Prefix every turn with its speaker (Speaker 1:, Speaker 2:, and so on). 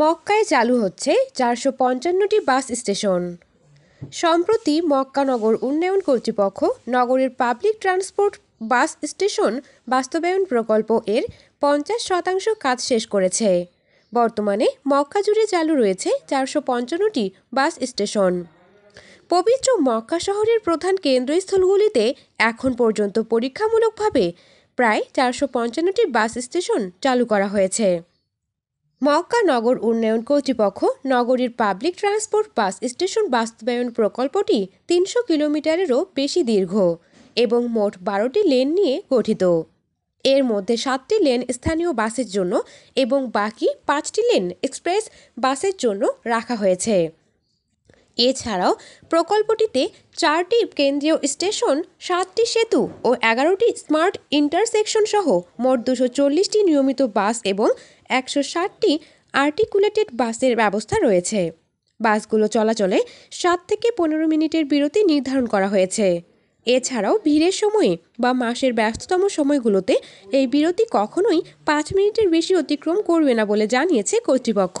Speaker 1: মক্কায় চালু হচ্ছে চারশো পঞ্চান্নটি বাস স্টেশন সম্প্রতি মক্কানগর উন্নয়ন কর্তৃপক্ষ নগরের পাবলিক ট্রান্সপোর্ট বাস স্টেশন বাস্তবায়ন প্রকল্প এর পঞ্চাশ শতাংশ কাজ শেষ করেছে বর্তমানে মক্কা জুড়ে চালু রয়েছে চারশো পঞ্চান্নটি বাস স্টেশন পবিত্র মক্কা শহরের প্রধান কেন্দ্রস্থলগুলিতে এখন পর্যন্ত পরীক্ষামূলকভাবে প্রায় চারশো পঞ্চান্নটি বাস স্টেশন চালু করা হয়েছে মক্কা নগর উন্নয়ন কর্তৃপক্ষ নগরীর পাবলিক ট্রান্সপোর্ট বাস স্টেশন বাস্তবায়ন প্রকল্পটি তিনশো কিলোমিটারেরও বেশি দীর্ঘ এবং মোট বারোটি লেন নিয়ে গঠিত এর মধ্যে সাতটি লেন স্থানীয় বাসের জন্য এবং বাকি পাঁচটি লেন এক্সপ্রেস বাসের জন্য রাখা হয়েছে এছাড়াও প্রকল্পটিতে চারটি কেন্দ্রীয় স্টেশন সাতটি সেতু ও এগারোটি স্মার্ট ইন্টারসেকশন সহ মোট দুশো চল্লিশটি নিয়মিত বাস এবং একশো ষাটটি আর্টিকুলেটেড বাসের ব্যবস্থা রয়েছে বাসগুলো চলাচলে সাত থেকে পনেরো মিনিটের বিরতি নির্ধারণ করা হয়েছে এছাড়াও ভিড়ের সময়ে বা মাসের ব্যস্ততম সময়গুলোতে এই বিরতি কখনোই পাঁচ মিনিটের বেশি অতিক্রম করবে না বলে জানিয়েছে কর্তৃপক্ষ